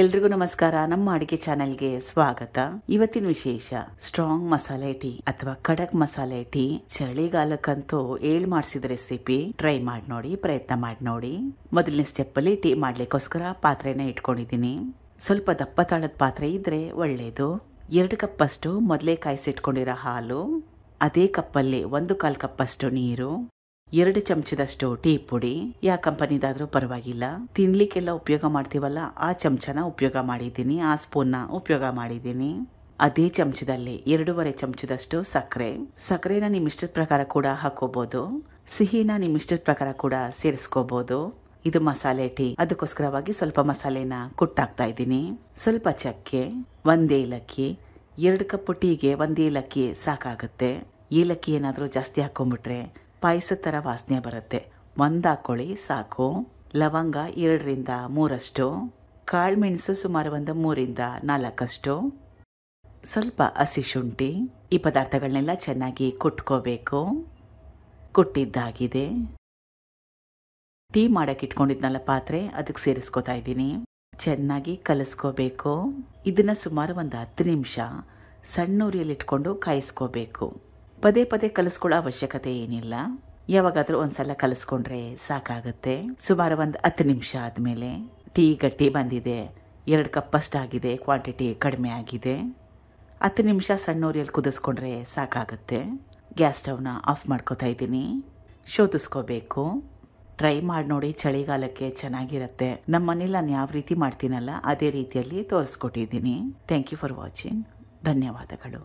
ಎಲ್ರಿಗೂ ನಮಸ್ಕಾರ ನಮ್ಮ ಅಡಿಗೆ ಚಾನೆಲ್ಗೆ ಸ್ವಾಗತ ಇವತ್ತಿನ ವಿಶೇಷ ಸ್ಟ್ರಾಂಗ್ ಮಸಾಲೆ ಟೀ ಅಥವಾ ಖಡಕ್ ಮಸಾಲೆ ಟೀ ಚಳಿಗಾಲಕ್ಕಂತೂ ಏಳ್ ಮಾಡಿಸಿದ ರೆಸಿಪಿ ಟ್ರೈ ಮಾಡಿ ನೋಡಿ ಪ್ರಯತ್ನ ಮಾಡಿ ನೋಡಿ ಮೊದಲನೇ ಸ್ಟೆಪ್ ಅಲ್ಲಿ ಟೀ ಮಾಡ್ಲಿಕ್ಕೋಸ್ಕರ ಪಾತ್ರೆನ ಇಟ್ಕೊಂಡಿದ್ದೀನಿ ಸ್ವಲ್ಪ ದಪ್ಪ ತಾಳದ ಪಾತ್ರೆ ಇದ್ರೆ ಒಳ್ಳೇದು ಎರಡು ಕಪ್ ಅಷ್ಟು ಮೊದಲೇ ಕಾಯಿಸಿಟ್ಕೊಂಡಿರೋ ಹಾಲು ಅದೇ ಕಪ್ಪಲ್ಲಿ ಒಂದು ಕಾಲು ಕಪ್ ಅಷ್ಟು ನೀರು ಎರಡು ಚಮಚದಷ್ಟು ಟೀ ಪುಡಿ ಯಾವ ಕಂಪನಿದಾದ್ರೂ ಪರವಾಗಿಲ್ಲ ತಿನ್ಲಿಕ್ಕೆಲ್ಲ ಉಪಯೋಗ ಮಾಡ್ತೀವಲ್ಲ ಆ ಚಮಚನ ಉಪಯೋಗ ಮಾಡಿದ್ದೀನಿ ಆ ನ ಉಪಯೋಗ ಮಾಡಿದ್ದೀನಿ ಅದೇ ಚಮಚದಲ್ಲಿ ಎರಡೂವರೆ ಚಮಚದಷ್ಟು ಸಕ್ಕರೆ ಸಕ್ಕರೆನ ನಿಮ್ಮ ಇಷ್ಟದ ಪ್ರಕಾರ ಕೂಡ ಹಾಕೋಬಹುದು ಸಿಹಿನ ನಿಮ್ಮ ಇಷ್ಟದ ಪ್ರಕಾರ ಕೂಡ ಸೇರಿಸ್ಕೋಬಹುದು ಇದು ಮಸಾಲೆ ಟೀ ಅದಕ್ಕೋಸ್ಕರವಾಗಿ ಸ್ವಲ್ಪ ಮಸಾಲೆನ ಕುಟ್ಟಾಕ್ತಾ ಇದ್ದೀನಿ ಸ್ವಲ್ಪ ಚಕ್ಕೆ ಒಂದೇ ಏಲಕ್ಕಿ ಎರಡು ಕಪ್ ಟೀಗೆ ಒಂದೇ ಏಲಕ್ಕಿ ಸಾಕಾಗುತ್ತೆ ಏಲಕ್ಕಿ ಏನಾದರೂ ಜಾಸ್ತಿ ಹಾಕೊಂಡ್ಬಿಟ್ರೆ ಪಾಯಸ ಥರ ವಾಸನೆ ಬರುತ್ತೆ ಒಂದು ಹಾಕ್ಕೊಳ್ಳಿ ಸಾಕು ಲವಂಗ ಎರಡರಿಂದ ಮೂರಷ್ಟು ಕಾಳು ಮೆಣಸು ಸುಮಾರು ಒಂದು ಮೂರಿಂದ ನಾಲ್ಕಷ್ಟು ಸ್ವಲ್ಪ ಹಸಿ ಶುಂಠಿ ಈ ಪದಾರ್ಥಗಳನ್ನೆಲ್ಲ ಚೆನ್ನಾಗಿ ಕುಟ್ಕೋಬೇಕು ಕುಟ್ಟಿದ್ದಾಗಿದೆ ಟೀ ಮಾಡಕ್ಕೆ ಇಟ್ಕೊಂಡಿದ್ನಲ್ಲ ಪಾತ್ರೆ ಅದಕ್ಕೆ ಸೇರಿಸ್ಕೋತಾ ಇದ್ದೀನಿ ಚೆನ್ನಾಗಿ ಕಲಿಸ್ಕೋಬೇಕು ಇದನ್ನು ಸುಮಾರು ಒಂದು ಹತ್ತು ನಿಮಿಷ ಸಣ್ಣ ಉರಿಯಲ್ಲಿಟ್ಕೊಂಡು ಇಟ್ಕೊಂಡು ಕಾಯಿಸ್ಕೋಬೇಕು ಪದೇ ಪದೇ ಕಲಿಸ್ಕೊಳ್ಳೋ ಅವಶ್ಯಕತೆ ಏನಿಲ್ಲ ಯಾವಾಗಾದರೂ ಒಂದ್ಸಲ ಕಲಿಸ್ಕೊಂಡ್ರೆ ಸಾಕಾಗುತ್ತೆ ಸುಮಾರು ಒಂದು ಹತ್ತು ನಿಮಿಷ ಆದಮೇಲೆ ಟೀ ಗಟ್ಟಿ ಬಂದಿದೆ ಎರಡು ಕಪ್ ಆಗಿದೆ ಕ್ವಾಂಟಿಟಿ ಕಡಿಮೆ ಆಗಿದೆ ಹತ್ತು ನಿಮಿಷ ಸಣ್ಣೂರಿಯಲ್ಲಿ ಕುದಿಸ್ಕೊಂಡ್ರೆ ಸಾಕಾಗುತ್ತೆ ಗ್ಯಾಸ್ ಸ್ಟವ್ನ ಆಫ್ ಮಾಡ್ಕೋತಾ ಇದ್ದೀನಿ ಶೋಧಿಸ್ಕೋಬೇಕು ಟ್ರೈ ಮಾಡಿ ನೋಡಿ ಚಳಿಗಾಲಕ್ಕೆ ಚೆನ್ನಾಗಿರುತ್ತೆ ನಮ್ಮ ಮನೇಲಿ ನಾನು ಯಾವ ರೀತಿ ಮಾಡ್ತೀನಲ್ಲ ಅದೇ ರೀತಿಯಲ್ಲಿ ತೋರಿಸ್ಕೊಟ್ಟಿದ್ದೀನಿ ಥ್ಯಾಂಕ್ ಯು ಫಾರ್ ವಾಚಿಂಗ್ ಧನ್ಯವಾದಗಳು